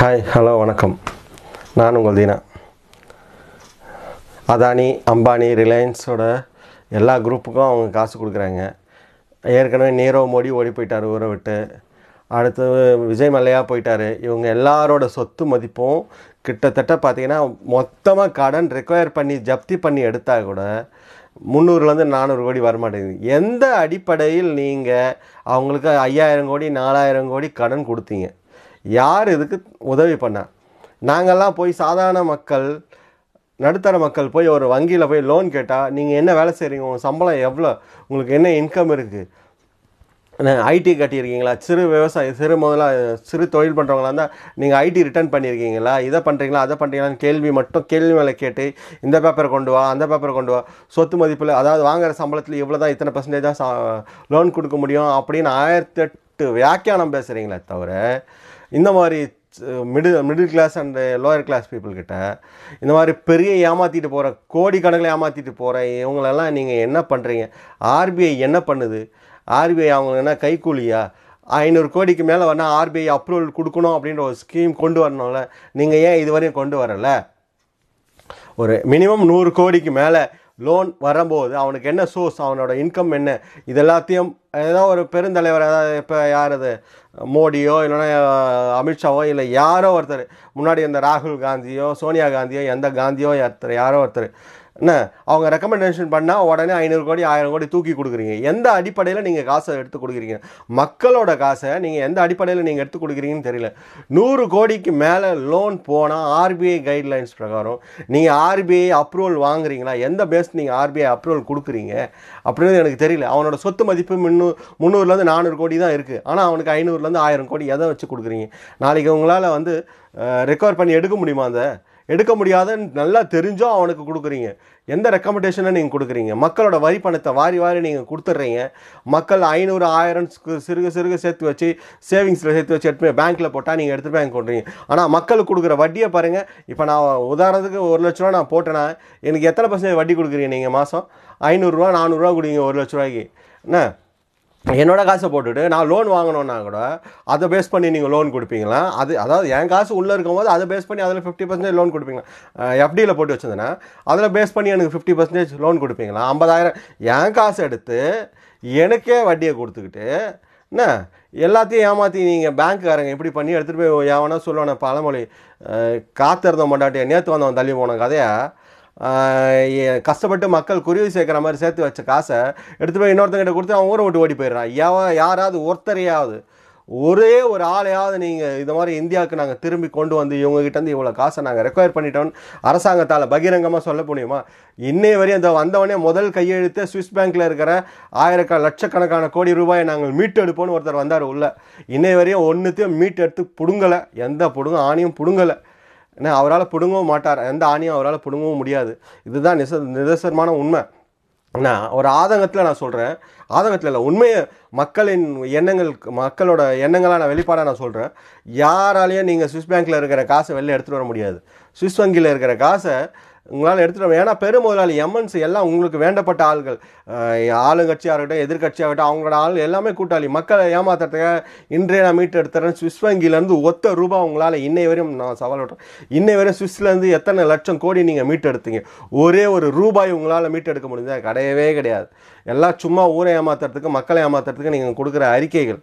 hi hello வணக்கம் நான் உங்கள் தீனா அதானி அம்பானி ரிலையன்ஸோட எல்லா குரூப்புக்கும் அவங்க காசு கொடுக்குறாங்க ஏற்கனவே நீரவ் மோடி ஓடி போயிட்டார் ஊரை விட்டு அடுத்து விஜய் மல்லையா போயிட்டார் இவங்க எல்லாரோட சொத்து மதிப்பும் கிட்டத்தட்ட பார்த்திங்கன்னா மொத்தமாக கடன் ரெக்குவயர் பண்ணி ஜப்தி பண்ணி எடுத்தால் கூட முந்நூறுலேருந்து நானூறு கோடி வரமாட்டேங்குது எந்த அடிப்படையில் நீங்கள் அவங்களுக்கு ஐயாயிரம் கோடி நாலாயிரம் கோடி கடன் கொடுத்தீங்க யார் இதுக்கு உதவி பண்ண நாங்கள்லாம் போய் சாதாரண மக்கள் நடுத்தர மக்கள் போய் ஒரு வங்கியில் போய் லோன் கேட்டால் நீங்கள் என்ன வேலை செய்கிறீங்க உங்கள் சம்பளம் எவ்வளோ உங்களுக்கு என்ன இன்கம் இருக்குது ஐடி கட்டியிருக்கீங்களா சிறு விவசாயி சிறு முதலாக சிறு தொழில் பண்ணுறவங்களா இருந்தால் நீங்கள் ஐடி ரிட்டர்ன் பண்ணியிருக்கீங்களா இதை பண்ணுறீங்களா அதை பண்ணுறீங்களான்னு கேள்வி மட்டும் கேள்வி மேலே கேட்டு இந்த பேப்பர் கொண்டு வா அந்த பேப்பர் கொண்டு வா சொத்து மதிப்பில் அதாவது வாங்குகிற சம்பளத்தில் இவ்வளோ தான் இத்தனை பர்சன்டேஜ் தான் லோன் கொடுக்க முடியும் அப்படின்னு ஆயிரத்தெட்டு வியாக்கியானம் பேசுகிறீங்களே தவிர இந்த மாதிரி middle middle class and lower class பீப்புள்கிட்ட இந்த மாதிரி பெரிய ஏமாற்றிட்டு போகிற கோடிக்கணக்கில் ஏமாற்றிட்டு போகிற இவங்களெல்லாம் நீங்கள் என்ன பண்ணுறீங்க ஆர்பிஐ என்ன பண்ணுது ஆர்பிஐ அவங்க என்ன கைக்கூலியா ஐநூறு கோடிக்கு மேலே வேணால் ஆர்பிஐ அப்ரூவல் கொடுக்கணும் அப்படின்ற ஒரு ஸ்கீம் கொண்டு வரணும்ல நீங்கள் ஏன் இதுவரையும் கொண்டு வரலை ஒரு மினிமம் நூறு கோடிக்கு மேலே லோன் வரும்போது அவனுக்கு என்ன சோர்ஸ் அவனோட இன்கம் என்ன இது எல்லாத்தையும் ஏதோ ஒரு பெருந்தலைவர் அதாவது இப்போ யார் அது மோடியோ இல்லைன்னா அமித்ஷாவோ இல்லை யாரோ ஒருத்தர் முன்னாடி இந்த ராகுல் காந்தியோ சோனியா காந்தியோ எந்த காந்தியோ ஒருத்தர் யாரோ ஒருத்தர் என்ன அவங்க ரெக்கமெண்டேஷன் பண்ணால் உடனே ஐநூறு கோடி ஆயிரம் கோடி தூக்கி கொடுக்குறீங்க எந்த அடிப்படையில் நீங்கள் காசை எடுத்து கொடுக்குறீங்க மக்களோட காசை நீங்கள் எந்த அடிப்படையில் நீங்கள் எடுத்து கொடுக்குறீங்கன்னு தெரியல நூறு கோடிக்கு மேலே லோன் போனால் ஆர்பிஐ கைட்லைன்ஸ் பிரகாரம் நீங்கள் ஆர்பிஐ அப்ரூவல் வாங்குறீங்களா எந்த பேஸ் நீங்கள் ஆர்பிஐ அப்ரூவல் கொடுக்குறீங்க அப்படின்னு எனக்கு தெரியல அவனோட சொத்து மதிப்பு முன்னூ முந்நூறுலேருந்து நானூறு கோடி தான் இருக்குது ஆனால் அவனுக்கு ஐநூறுலேருந்து ஆயிரம் கோடி எதை வச்சு கொடுக்குறீங்க நாளைக்கு உங்களால் வந்து ரெக்கவர் பண்ணி எடுக்க முடியுமா அந்த எடுக்க முடியாதுன்னு நல்லா தெரிஞ்சும் அவனுக்கு கொடுக்குறீங்க எந்த ரெக்கமெண்டேஷனை நீங்கள் கொடுக்குறீங்க மக்களோட வரி பணத்தை வாரி வாரி நீங்கள் கொடுத்துட்றீங்க மக்கள் ஐநூறு ஆயிரம் சிறுக சிறுக சேர்த்து வச்சு சேவிங்ஸில் சேர்த்து வச்சு எடுத்து பேங்க்கில் போட்டால் நீங்கள் எடுத்துகிட்டு பேங்க் கொண்டுறீங்க ஆனால் மக்களுக்கு கொடுக்குற வட்டியை பாருங்கள் இப்போ நான் உதாரணத்துக்கு ஒரு லட்ச ரூபா நான் போட்டேன்னா எனக்கு எத்தனை பர்சன்டேஜ் வட்டி கொடுக்குறீங்க நீங்கள் மாதம் ஐநூறுரூவா நானூறுரூவா கொடுங்க ஒரு லட்ச ரூபாய்க்கு என்ன என்னோடய காசை போட்டுட்டு நான் லோன் வாங்கினோன்னா கூட அதை பேஸ் பண்ணி நீங்கள் லோன் கொடுப்பீங்களா அது அதாவது என் காசு உள்ளே இருக்கும்போது அதை பேஸ் பண்ணி அதில் ஃபிஃப்டி பர்சன்டேஜ் லோன் கொடுப்பீங்களா எஃப்டியில் போட்டு வச்சிருந்தேன்னா அதில் பேஸ் பண்ணி எனக்கு ஃபிஃப்டி பர்சன்டேஜ் லோன் கொடுப்பீங்களா ஐம்பதாயிரம் என் காசு எடுத்து எனக்கே வட்டியை கொடுத்துக்கிட்டு என்ன எல்லாத்தையும் ஏமாற்றி நீங்கள் பேங்க்காரங்க இப்படி பண்ணி எடுத்துகிட்டு போய் எவனா சொல்லுவேன் பழமொழி காத்திருந்த மாட்டாட்டி நேற்று வந்தவன் தள்ளி போன கதையை கஷ்டப்பட்டு மக்கள் குருவி சேர்க்குற மாதிரி சேர்த்து வச்ச காசை எடுத்து போய் இன்னொருத்தங்கிட்ட கொடுத்து அவன் ஊரை விட்டு ஓடி போயிடுறான் எவன் யாராவது ஒருத்தரையாவது ஒரே ஒரு ஆளையாவது நீங்கள் இது மாதிரி இந்தியாவுக்கு நாங்கள் திரும்பி கொண்டு வந்து இவங்ககிட்டருந்து இவ்வளோ காசை நாங்கள் ரெக்வயர் பண்ணிட்டோம்னு அரசாங்கத்தால் பகிரங்கமாக சொல்ல முடியுமா இன்னை வரையும் அந்த வந்தவொடனே முதல் கையெழுத்து சுவிஸ் பேங்க்கில் இருக்கிற ஆயிரக்க லட்சக்கணக்கான கோடி ரூபாயை நாங்கள் மீட்டு எடுப்போம்னு ஒருத்தர் வந்தார் உள்ள இன்னை வரையும் ஒன்றுத்தையும் மீட்டெடுத்து பிடுங்கலை எந்த பிடுங்க ஆணையும் பிடுங்கலை ஏன்னா அவரால் பிடுங்கவும் மாட்டார் எந்த ஆணியும் அவரால் பிடுங்கவும் முடியாது இதுதான் நிச நிதர்சனமான உண்மை நான் ஒரு ஆதங்கத்தில் நான் சொல்கிறேன் ஆதங்கத்தில் இல்லை உண்மையை மக்களின் எண்ணங்கள் மக்களோட எண்ணங்களான வெளிப்பாடாக நான் சொல்கிறேன் யாராலையும் நீங்கள் சுவிஸ் பேங்க்கில் இருக்கிற காசை வெளில எடுத்துகிட்டு வர முடியாது சுவிஸ் வங்கியில் இருக்கிற காசை உங்களால் எடுத்துகிட்டு வர ஏன்னா பெரும் முதலாளி எம்என்சி எல்லாம் உங்களுக்கு வேண்டப்பட்ட ஆள்கள் ஆளுங்கட்சியாக இருக்கட்டும் இருக்கட்டும் அவங்களோட ஆள் எல்லாமே கூட்டாளி மக்களை ஏமாத்துறதுக்காக இன்றைய நான் மீட்டு எடுத்துறேன் சுவிஸ் வங்கியிலேருந்து ஒத்த ரூபா உங்களால் இன்னை வரையும் நான் சவால் விட்றேன் இன்னை வரையும் சுவிஸ்லேருந்து எத்தனை லட்சம் கோடி நீங்கள் மீட்டு எடுத்தீங்க ஒரே ஒரு ரூபாய் உங்களால் மீட்டு எடுக்க முடிஞ்சது கிடையவே கிடையாது எல்லாம் சும்மா ஊரை ஏமாத்துறதுக்கு மக்களை ஏமாத்துறதுக்கு நீங்கள் கொடுக்குற அறிக்கைகள்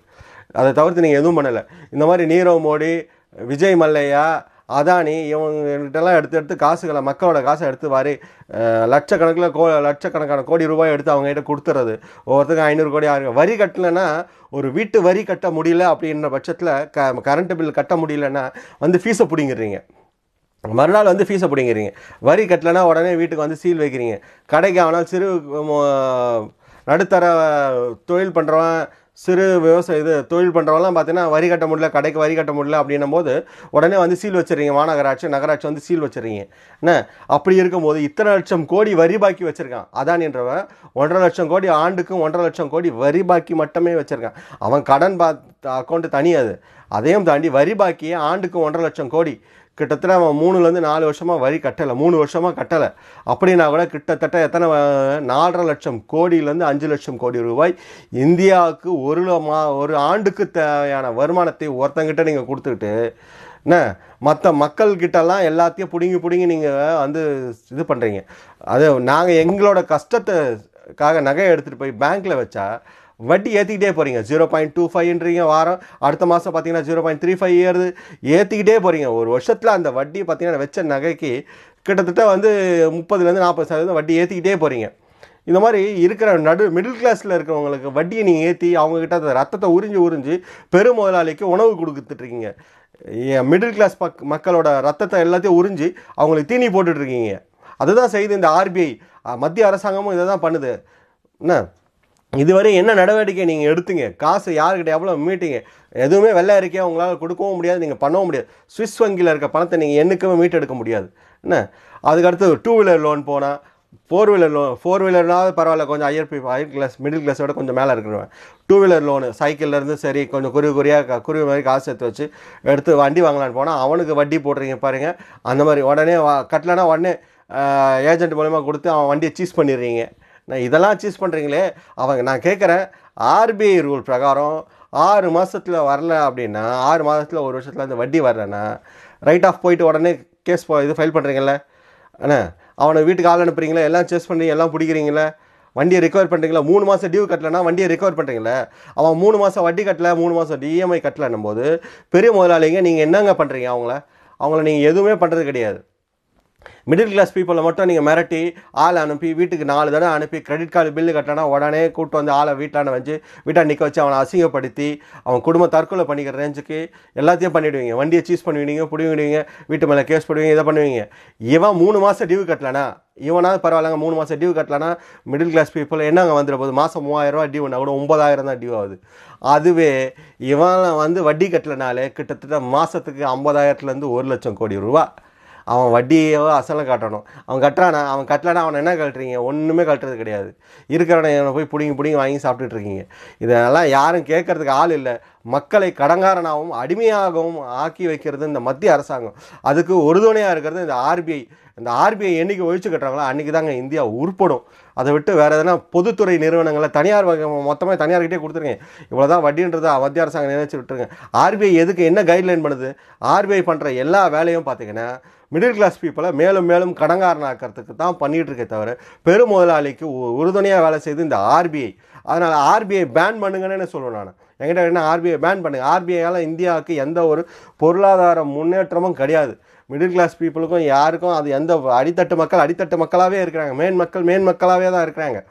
அதை தவிர்த்து நீங்கள் எதுவும் பண்ணலை இந்த மாதிரி நீரவ் மோடி விஜய் மல்லையா அதானி எல்லாம் எடுத்து எடுத்து காசுகளை மக்களோட காசை எடுத்து வாரி லட்சக்கணக்கில் கோ லட்சக்கணக்கான கோடி ரூபாய் எடுத்து அவங்ககிட்ட கொடுத்துறது ஒவ்வொருத்தருக்கும் ஐநூறு கோடி ஆறு வரி கட்டலைன்னா ஒரு வீட்டு வரி கட்ட முடியல அப்படின்ற பட்சத்தில் க கரண்ட் பில் கட்ட முடியலன்னா வந்து ஃபீஸை பிடிங்கிறீங்க மறுநாள் வந்து ஃபீஸை பிடிங்கிறீங்க வரி கட்டலைன்னா உடனே வீட்டுக்கு வந்து சீல் வைக்கிறீங்க கடைக்கு ஆனால் சிறு நடுத்தர தொழில் பண்ணுறவன் சிறு விவசாய இது தொழில் பண்ணுறவங்களாம் பார்த்தீங்கன்னா வரி கட்ட முடியல கடைக்கு வரி கட்ட முடியல அப்படின்னும் போது உடனே வந்து சீல் வச்சுருங்க மாநகராட்சி நகராட்சி வந்து சீல் வச்சுருங்க என்ன அப்படி இருக்கும்போது இத்தனை லட்சம் கோடி வரி பாக்கி வச்சுருக்கான் அதானின்றவன் ஒன்றரை லட்சம் கோடி ஆண்டுக்கும் ஒன்றரை லட்சம் கோடி வரி பாக்கி மட்டுமே வச்சுருக்கான் அவன் கடன் பா அக்கௌண்ட்டு தனியாது அதையும் தாண்டி வரி பாக்கியே ஆண்டுக்கு ஒன்றரை லட்சம் கோடி கிட்டத்தட்ட அவன் மூணுலேருந்து நாலு வருஷமாக வரி கட்டலை மூணு வருஷமாக கட்டலை அப்படின்னா கூட கிட்டத்தட்ட எத்தனை நாலரை லட்சம் கோடியிலேருந்து அஞ்சு லட்சம் கோடி ரூபாய் இந்தியாவுக்கு ஒரு மா ஒரு ஆண்டுக்கு தேவையான வருமானத்தை ஒருத்தங்கிட்ட நீங்கள் கொடுத்துக்கிட்டு என்ன மற்ற மக்கள்கிட்டலாம் எல்லாத்தையும் பிடுங்கி பிடுங்கி நீங்கள் வந்து இது பண்ணுறீங்க அது நாங்கள் எங்களோட கஷ்டத்துக்காக நகையை எடுத்துகிட்டு போய் பேங்க்கில் வச்சா வட்டி ஏற்றிக்கிட்டே போகிறீங்க ஜீரோ பாயிண்ட் டூ ஃபைவ்ன்றீங்க வாரம் அடுத்த மாதம் பார்த்தீங்கன்னா ஜீரோ பாயிண்ட் த்ரீ ஃபைவ் ஏறுது ஏற்றிக்கிட்டே போகிறீங்க ஒரு வருஷத்தில் அந்த வட்டி பார்த்தீங்கன்னா வச்ச நகைக்கு கிட்டத்தட்ட வந்து முப்பதுலேருந்து நாற்பது சதவீதம் வட்டி ஏற்றிக்கிட்டே போகிறீங்க இந்த மாதிரி இருக்கிற நடு மிடில் கிளாஸில் இருக்கிறவங்களுக்கு வட்டியை நீங்கள் ஏற்றி அவங்கக்கிட்ட அந்த ரத்தத்தை உறிஞ்சி உறிஞ்சி பெரும் முதலாளிக்கு உணவு கொடுத்துட்ருக்கீங்க மிடில் கிளாஸ் பக் மக்களோட ரத்தத்தை எல்லாத்தையும் உறிஞ்சி அவங்களுக்கு தீனி போட்டுட்ருக்கீங்க அதுதான் செய்து இந்த ஆர்பிஐ மத்திய அரசாங்கமும் இதை தான் பண்ணுது என்ன இதுவரை என்ன நடவடிக்கை நீங்கள் எடுத்தீங்க காசு யாருக்கிட்ட எவ்வளோ மீட்டிங்க எதுவுமே வெள்ளை அறிக்கையை உங்களால் கொடுக்கவும் முடியாது நீங்கள் பண்ணவும் முடியாது சுவிஸ் வங்கியில் இருக்க பணத்தை நீங்கள் என்றைக்குமே மீட்டெடுக்க முடியாது என்ன அதுக்கடுத்து டூ வீலர் லோன் போனால் ஃபோர் வீலர் லோன் ஃபோர் வீலர்னாவது பரவாயில்ல கொஞ்சம் ஐயர் ஹையர் கிளாஸ் மிடில் கிளாஸோட கொஞ்சம் மேலே இருக்கிறவன் டூ வீலர் லோனு சைக்கிள்லேருந்து சரி கொஞ்சம் குருவி குறியாக குருவி மாதிரி காசு சேர்த்து வச்சு எடுத்து வண்டி வாங்கலான்னு போனால் அவனுக்கு வட்டி போடுறீங்க பாருங்கள் அந்த மாதிரி உடனே கட்டலைன்னா உடனே ஏஜென்ட் மூலமாக கொடுத்து அவன் வண்டியை சீஸ் பண்ணிடுறீங்க நான் இதெல்லாம் சீஸ் பண்ணுறீங்களே அவங்க நான் கேட்குறேன் ஆர்பிஐ ரூல் பிரகாரம் ஆறு மாதத்தில் வரல அப்படின்னா ஆறு மாதத்தில் ஒரு வருஷத்தில் அந்த வட்டி வரலன்னா ரைட் ஆஃப் போயிட்டு உடனே கேஸ் இது ஃபைல் பண்ணுறீங்கல்ல அண்ணா அவனை வீட்டுக்கு ஆள் அனுப்புறீங்களே எல்லாம் சேஸ் பண்ணி எல்லாம் பிடிக்கிறீங்களே வண்டியை ரிகவர் பண்ணுறீங்களா மூணு மாதம் டியூ கட்டலைன்னா வண்டியை ரிகவர் பண்ணுறீங்களே அவன் மூணு மாதம் வட்டி கட்டலை மூணு மாதம் டிஎம்ஐ கட்டலைன்னும் போது பெரிய முதலாளிங்க நீங்கள் என்னங்க பண்ணுறீங்க அவங்கள அவங்கள நீங்கள் எதுவுமே பண்ணுறது கிடையாது மிடில் கிளாஸ் பீப்புளை மட்டும் நீங்கள் மிரட்டி ஆள் அனுப்பி வீட்டுக்கு நாலு தடவை அனுப்பி கிரெடிட் கார்டு பில்லு கட்டினா உடனே கூப்பிட்டு வந்து ஆளை வீட்டான வச்சு வீட்டை நிற்க வச்சு அவனை அசிங்கப்படுத்தி அவன் குடும்ப தற்கொலை பண்ணிக்கிற ரேஞ்சுக்கு எல்லாத்தையும் பண்ணிவிடுவீங்க வண்டியை சீஸ் பண்ணிவிடுவீங்க பிடிவிடுவீங்க வீட்டு மேலே கேஸ் பண்ணுவீங்க இதை பண்ணுவீங்க இவன் மூணு மாதம் டியூ கட்டலனா இவனாவது பரவாயில்லங்க மூணு மாதம் டியூ கட்டலனா மிடில் கிளாஸ் பீப்புள் என்னங்க வந்துட போகுது மாதம் மூவாயிரரூவா டியூனா கூட ஒம்பதாயிரம் தான் டியூ ஆகுது அதுவே இவன் வந்து வட்டி கட்டலனாலே கிட்டத்தட்ட மாதத்துக்கு ஐம்பதாயிரத்துலேருந்து ஒரு லட்சம் கோடி ரூபா அவன் வட்டியோ அசலை கட்டணும் அவன் கட்டுறானா அவன் கட்டலனா அவனை என்ன கட்டுறீங்க ஒன்றுமே கட்டுறது கிடையாது இருக்கிறவனை போய் பிடிங்கி பிடிங்கி வாங்கி சாப்பிட்டுட்டு இருக்கீங்க இதெல்லாம் யாரும் கேட்கறதுக்கு ஆள் இல்லை மக்களை கடங்காரனாகவும் அடிமையாகவும் ஆக்கி வைக்கிறது இந்த மத்திய அரசாங்கம் அதுக்கு உறுதுணையாக இருக்கிறது இந்த ஆர்பிஐ இந்த ஆர்பிஐ என்றைக்கு ஒழிச்சு கட்டுறாங்களோ அன்றைக்கி தாங்க இந்தியா உருப்படும் அதை விட்டு வேறு எதனா பொதுத்துறை நிறுவனங்களை தனியார் மொத்தமாக தனியார்கிட்டே கொடுத்துருங்க இவ்வளோ தான் வட்டின்றதை மத்திய அரசாங்கம் நினைச்சு விட்டுருங்க ஆர்பிஐ எதுக்கு என்ன கைட்லைன் பண்ணுது ஆர்பிஐ பண்ணுற எல்லா வேலையும் பார்த்திங்கன்னா மிடில் கிளாஸ் பீப்புளை மேலும் மேலும் கடங்காரனாக்கிறதுக்கு தான் பண்ணிகிட்ருக்கே தவிர பெரும் முதலாளிக்கு உறுதுணையாக வேலை செய்து இந்த ஆர்பிஐ அதனால் ஆர்பிஐ பேன் பண்ணுங்கன்னு சொல்லுவேன் நான் என்கிட்ட என்ன ஆர்பிஐ பேன் பண்ணுங்கள் ஆர்பிஐயால் இந்தியாவுக்கு எந்த ஒரு பொருளாதார முன்னேற்றமும் கிடையாது மிடில் கிளாஸ் பீப்புளுக்கும் யாருக்கும் அது எந்த அடித்தட்டு மக்கள் அடித்தட்டு மக்களாகவே இருக்கிறாங்க மேன் மக்கள் மேன் மக்களாகவே தான் இருக்கிறாங்க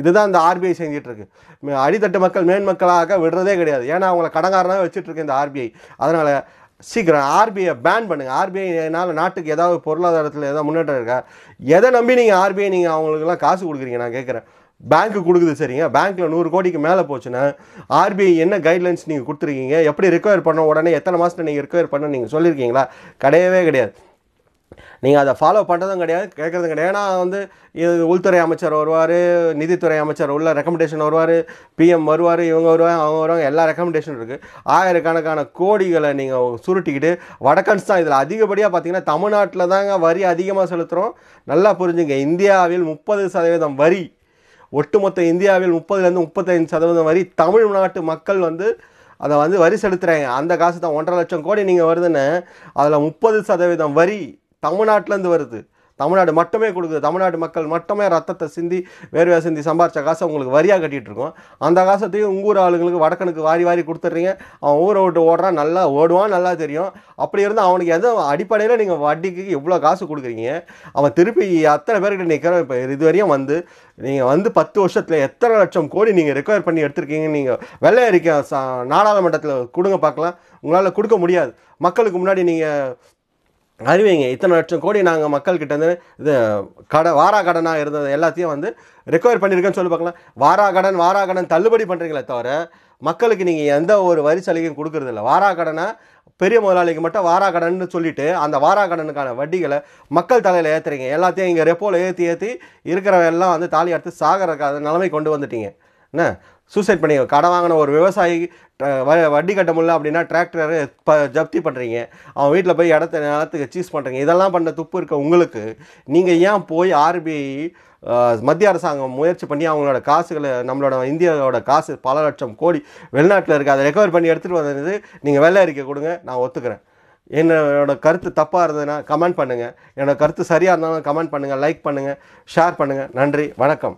இதுதான் இந்த ஆர்பிஐ செஞ்சிட்ருக்கு அடித்தட்டு மக்கள் மேன் மக்களாக விடுறதே கிடையாது ஏன்னா அவங்கள கடங்காரனாக வச்சுட்ருக்கு இந்த ஆர்பிஐ அதனால் சீக்கிரம் ஆர்பிஐ பேன் பண்ணுங்கள் ஆர்பிஐனால் நாட்டுக்கு ஏதாவது பொருளாதாரத்தில் ஏதாவது முன்னேற்றம் இருக்கா எதை நம்பி நீங்கள் ஆர்பிஐ நீங்கள் அவங்களுக்குலாம் காசு கொடுக்குறீங்க நான் கேட்குறேன் பேங்க்கு கொடுக்குது சரிங்க பேங்க்கில் நூறு கோடிக்கு மேலே போச்சுன்னா ஆர்பிஐ என்ன கைட்லைன்ஸ் நீங்கள் கொடுத்துருக்கீங்க எப்படி ரிக்கவர் பண்ண உடனே எத்தனை மாதத்தில் நீங்கள் ரிக்கவர் பண்ண நீங்கள் சொல்லியிருக்கீங்களா கிடையவே கிடையாது நீங்கள் அதை ஃபாலோ பண்ணுறதும் கிடையாது கேட்குறதும் கிடையாது ஏன்னா வந்து இது உள்துறை அமைச்சர் வருவார் நிதித்துறை அமைச்சர் உள்ள ரெக்கமெண்டேஷன் வருவார் பிஎம் வருவார் இவங்க வருவாங்க அவங்க வருவாங்க எல்லா ரெக்கமெண்டேஷனும் இருக்குது ஆயிரக்கணக்கான கோடிகளை நீங்கள் சுருட்டிக்கிட்டு வடக்கன்ஸ் தான் இதில் அதிகப்படியாக பார்த்தீங்கன்னா தமிழ்நாட்டில் தாங்க வரி அதிகமாக செலுத்துகிறோம் நல்லா புரிஞ்சுங்க இந்தியாவில் முப்பது சதவீதம் வரி ஒட்டுமொத்த இந்தியாவில் முப்பதுலேருந்து முப்பத்தஞ்சு சதவீதம் வரி தமிழ்நாட்டு மக்கள் வந்து அதை வந்து வரி செலுத்துகிறாங்க அந்த காசு தான் ஒன்றரை லட்சம் கோடி நீங்கள் வருதுன்னு அதில் முப்பது சதவீதம் வரி தமிழ்நாட்டிலேருந்து வருது தமிழ்நாடு மட்டுமே கொடுக்குது தமிழ்நாடு மக்கள் மட்டுமே ரத்தத்தை சிந்தி வேர்வை சிந்தி சம்பாரித்த காசை உங்களுக்கு வரியாக கட்டிகிட்ருக்கோம் அந்த காசத்தையும் உங்கள் ஊர் ஆளுங்களுக்கு வடக்கனுக்கு வாரி வாரி கொடுத்துட்றீங்க அவன் ஊரை விட்டு ஓடுறான் நல்லா ஓடுவான் நல்லா தெரியும் அப்படி இருந்தால் அவனுக்கு எதுவும் அடிப்படையில் நீங்கள் வட்டிக்கு இவ்வளோ காசு கொடுக்குறீங்க அவன் திருப்பி அத்தனை பேர்கிட்ட நிற்கிறோம் இப்போ இதுவரையும் வந்து நீங்கள் வந்து பத்து வருஷத்தில் எத்தனை லட்சம் கோடி நீங்கள் ரெக்கவர் பண்ணி எடுத்திருக்கீங்கன்னு நீங்கள் வெள்ளை அறிக்கை நாடாளுமன்றத்தில் கொடுங்க பார்க்கலாம் உங்களால் கொடுக்க முடியாது மக்களுக்கு முன்னாடி நீங்கள் அறிவிங்க இத்தனை லட்சம் கோடி நாங்கள் மக்கள்கிட்ட வந்து இது கடை வாரா கடனாக இருந்தது எல்லாத்தையும் வந்து ரெக்கவர் பண்ணியிருக்கேன்னு சொல்லி பார்க்கலாம் வாரா கடன் வாரா கடன் தள்ளுபடி பண்ணுறீங்களே தவிர மக்களுக்கு நீங்கள் எந்த ஒரு வரி சலுகையும் கொடுக்குறதில்ல வாரா கடனை பெரிய முதலாளிக்கு மட்டும் வாரா கடன்னு சொல்லிட்டு அந்த வாரா கடனுக்கான வட்டிகளை மக்கள் தலையில் ஏற்றுறீங்க எல்லாத்தையும் இங்கே ரெப்போவில் ஏற்றி ஏற்றி இருக்கிறவெல்லாம் வந்து தாலி எடுத்து சாகிறக்காத நிலைமை கொண்டு வந்துட்டீங்க என்ன சூசைட் பண்ணிக்க கடை வாங்கின ஒரு விவசாயி வட்டி கட்ட முடியல அப்படின்னா டிராக்டரை ப ஜப்தி பண்ணுறீங்க அவன் வீட்டில் போய் இடத்த நிலத்துக்கு சீஸ் பண்ணுறீங்க இதெல்லாம் பண்ண துப்பு இருக்க உங்களுக்கு நீங்கள் ஏன் போய் ஆர்பிஐ மத்திய அரசாங்கம் முயற்சி பண்ணி அவங்களோட காசுகளை நம்மளோட இந்தியாவோட காசு பல லட்சம் கோடி வெளிநாட்டில் இருக்குது அதை ரெக்கவர் பண்ணி எடுத்துகிட்டு வந்தது நீங்கள் வெள்ளை அறிக்கை கொடுங்க நான் ஒத்துக்கிறேன் என்னோடய கருத்து தப்பாக இருந்ததுன்னா கமெண்ட் பண்ணுங்கள் என்னோடய கருத்து சரியாக இருந்தாலும் கமெண்ட் பண்ணுங்கள் லைக் பண்ணுங்கள் ஷேர் பண்ணுங்கள் நன்றி வணக்கம்